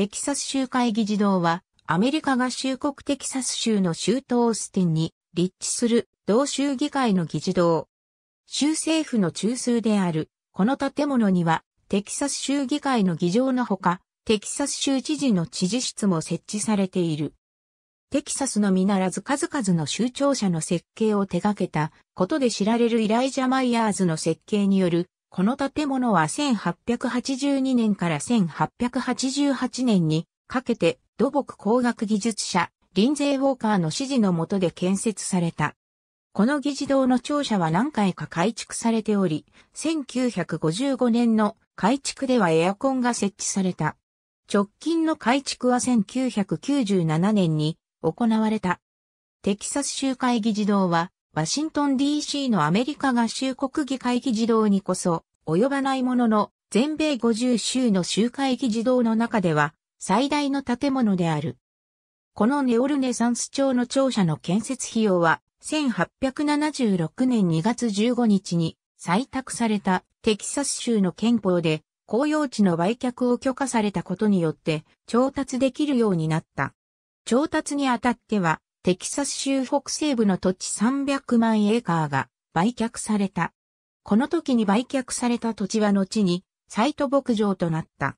テキサス州会議事堂は、アメリカ合衆国テキサス州の州都オースティンに立地する同州議会の議事堂。州政府の中枢である、この建物には、テキサス州議会の議場のほか、テキサス州知事の知事室も設置されている。テキサスのみならず数々の州庁舎の設計を手掛けたことで知られるイライジャ・マイヤーズの設計によるこの建物は1882年から1888年にかけて土木工学技術者、リンゼウォーカーの指示の下で建設された。この議事堂の庁舎は何回か改築されており、1955年の改築ではエアコンが設置された。直近の改築は1997年に行われた。テキサス州会議事堂はワシントン DC のアメリカ合衆国議会議事堂にこそ及ばないものの、全米50州の州会議事堂の中では最大の建物である。このネオルネサンス町の庁舎の建設費用は、1876年2月15日に採択されたテキサス州の憲法で公用地の売却を許可されたことによって調達できるようになった。調達にあたってはテキサス州北西部の土地300万エーカーが売却された。この時に売却された土地は後にサイト牧場となった。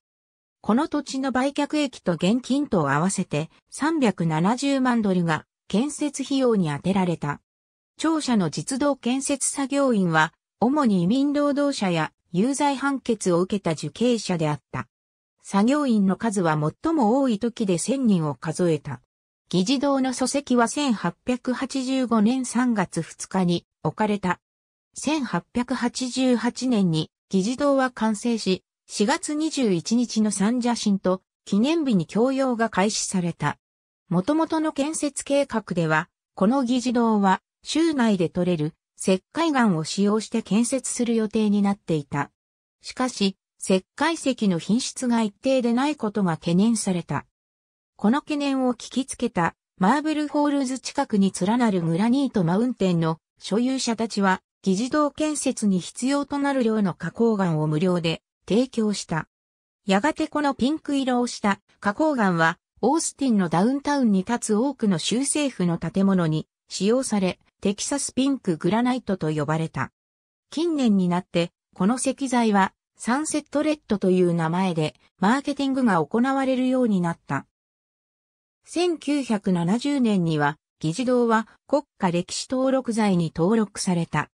この土地の売却益と現金と合わせて370万ドルが建設費用に充てられた。庁舎の実動建設作業員は主に移民労働者や有罪判決を受けた受刑者であった。作業員の数は最も多い時で1000人を数えた。議事堂の礎石は1885年3月2日に置かれた。1888年に議事堂は完成し、4月21日の三写真と記念日に供用が開始された。元々の建設計画では、この議事堂は州内で取れる石灰岩を使用して建設する予定になっていた。しかし、石灰石の品質が一定でないことが懸念された。この懸念を聞きつけたマーブルホールズ近くに連なるグラニートマウンテンの所有者たちは、議事堂建設に必要となる量の花崗岩を無料で提供した。やがてこのピンク色をした花崗岩は、オースティンのダウンタウンに立つ多くの州政府の建物に使用され、テキサスピンクグラナイトと呼ばれた。近年になって、この石材はサンセットレッドという名前でマーケティングが行われるようになった。1970年には、議事堂は国家歴史登録財に登録された。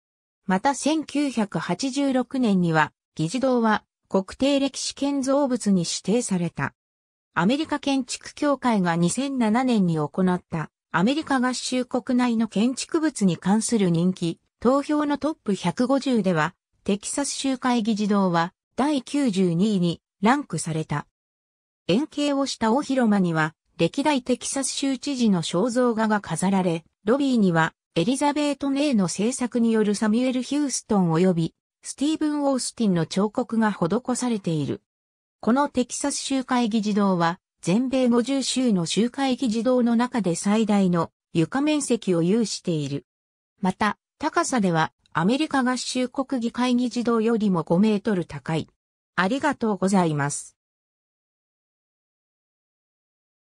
また1986年には、議事堂は国定歴史建造物に指定された。アメリカ建築協会が2007年に行ったアメリカ合衆国内の建築物に関する人気投票のトップ150ではテキサス州会議事堂は第92位にランクされた。円形をした大広間には歴代テキサス州知事の肖像画が飾られ、ロビーにはエリザベート・ネイの制作によるサミュエル・ヒューストン及びスティーブン・オースティンの彫刻が施されている。このテキサス州会議児童は全米50州の州会議児童の中で最大の床面積を有している。また、高さではアメリカ合衆国議会議事堂よりも5メートル高い。ありがとうございます。